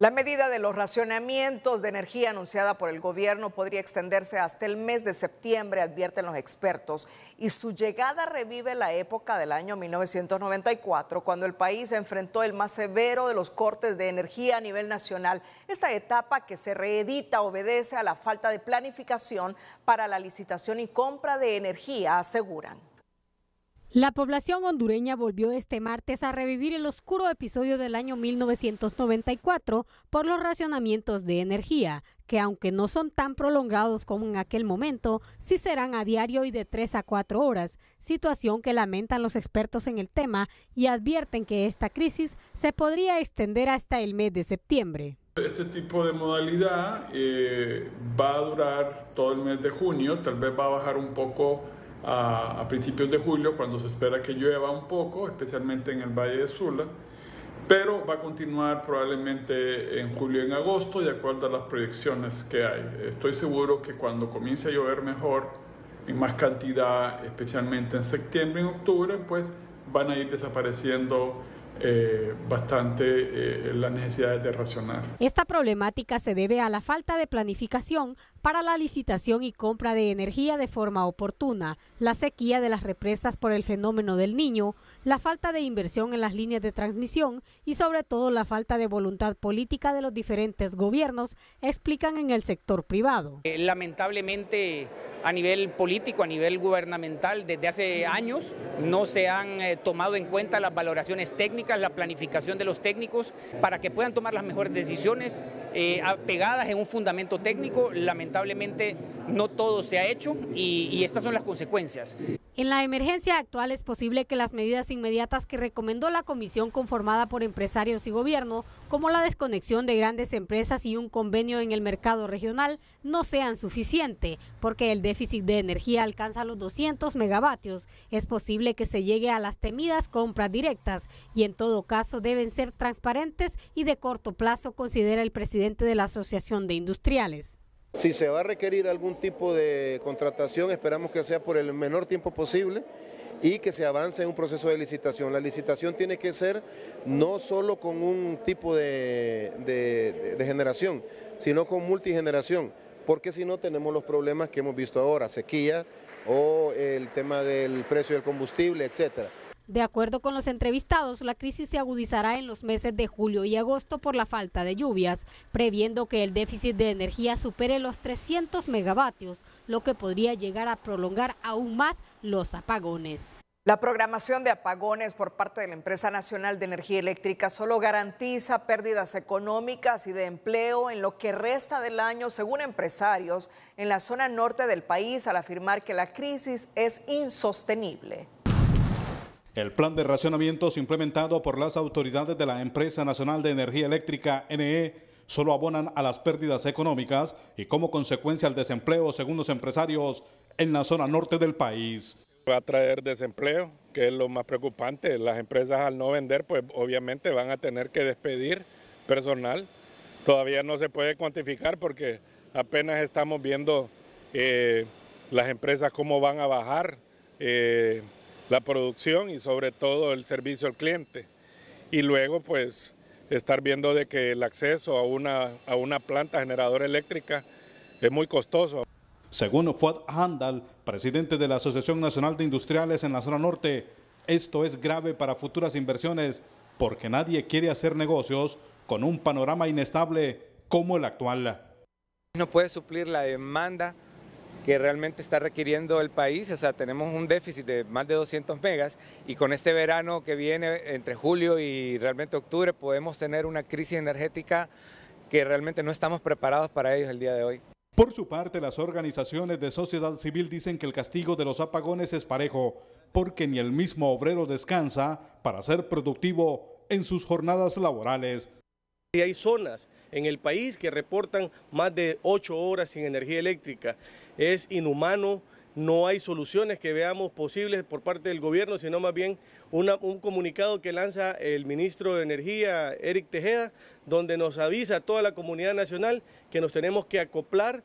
La medida de los racionamientos de energía anunciada por el gobierno podría extenderse hasta el mes de septiembre, advierten los expertos, y su llegada revive la época del año 1994, cuando el país enfrentó el más severo de los cortes de energía a nivel nacional. Esta etapa que se reedita obedece a la falta de planificación para la licitación y compra de energía, aseguran. La población hondureña volvió este martes a revivir el oscuro episodio del año 1994 por los racionamientos de energía, que aunque no son tan prolongados como en aquel momento, sí serán a diario y de 3 a 4 horas, situación que lamentan los expertos en el tema y advierten que esta crisis se podría extender hasta el mes de septiembre. Este tipo de modalidad eh, va a durar todo el mes de junio, tal vez va a bajar un poco a, principios de julio, cuando se espera que llueva un poco, especialmente en el Valle de Sula, pero va a continuar probablemente en julio y en agosto, de acuerdo a las proyecciones que hay. Estoy seguro que cuando comience a llover mejor, en más cantidad, especialmente en septiembre y octubre, pues van a ir desapareciendo eh, bastante eh, las necesidades de racionar. Esta problemática se debe a la falta de planificación para la licitación y compra de energía de forma oportuna, la sequía de las represas por el fenómeno del niño, la falta de inversión en las líneas de transmisión y sobre todo la falta de voluntad política de los diferentes gobiernos, explican en el sector privado. Eh, lamentablemente a nivel político, a nivel gubernamental, desde hace años no se han eh, tomado en cuenta las valoraciones técnicas, la planificación de los técnicos para que puedan tomar las mejores decisiones eh, pegadas en un fundamento técnico. Lamentablemente no todo se ha hecho y estas son las consecuencias. En la emergencia actual es posible que las medidas inmediatas que recomendó la comisión conformada por empresarios y gobierno, como la desconexión de grandes empresas y un convenio en el mercado regional, no sean suficientes, porque el déficit de energía alcanza los 200 megavatios. Es posible que se llegue a las temidas compras directas y en todo caso deben ser transparentes y de corto plazo, considera el presidente de la Asociación de Industriales. Si se va a requerir algún tipo de contratación, esperamos que sea por el menor tiempo posible y que se avance en un proceso de licitación. La licitación tiene que ser no solo con un tipo de, de generación, sino con multigeneración, porque si no tenemos los problemas que hemos visto ahora, sequía o el tema del precio del combustible, etcétera. De acuerdo con los entrevistados, la crisis se agudizará en los meses de julio y agosto por la falta de lluvias, previendo que el déficit de energía supere los 300 megavatios, lo que podría llegar a prolongar aún más los apagones. La programación de apagones por parte de la empresa nacional de energía eléctrica solo garantiza pérdidas económicas y de empleo en lo que resta del año, según empresarios en la zona norte del país, al afirmar que la crisis es insostenible. El plan de racionamiento implementado por las autoridades de la Empresa Nacional de Energía Eléctrica, NE, solo abonan a las pérdidas económicas y como consecuencia al desempleo, según los empresarios, en la zona norte del país. Va a traer desempleo, que es lo más preocupante. Las empresas al no vender, pues obviamente van a tener que despedir personal. Todavía no se puede cuantificar porque apenas estamos viendo eh, las empresas cómo van a bajar. Eh, la producción y sobre todo el servicio al cliente. Y luego pues estar viendo de que el acceso a una, a una planta generadora eléctrica es muy costoso. Según Fuad Handal, presidente de la Asociación Nacional de Industriales en la zona norte, esto es grave para futuras inversiones porque nadie quiere hacer negocios con un panorama inestable como el actual. No puede suplir la demanda que realmente está requiriendo el país, o sea, tenemos un déficit de más de 200 megas y con este verano que viene entre julio y realmente octubre podemos tener una crisis energética que realmente no estamos preparados para ellos el día de hoy. Por su parte, las organizaciones de sociedad civil dicen que el castigo de los apagones es parejo, porque ni el mismo obrero descansa para ser productivo en sus jornadas laborales. Y hay zonas en el país que reportan más de ocho horas sin energía eléctrica. Es inhumano, no hay soluciones que veamos posibles por parte del gobierno, sino más bien un comunicado que lanza el ministro de Energía, Eric Tejeda, donde nos avisa a toda la comunidad nacional que nos tenemos que acoplar.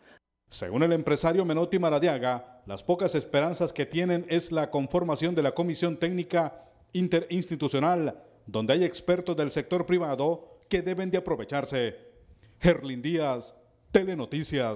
Según el empresario Menotti Maradiaga, las pocas esperanzas que tienen es la conformación de la Comisión Técnica Interinstitucional, donde hay expertos del sector privado, que deben de aprovecharse. Gerlin Díaz, Telenoticias.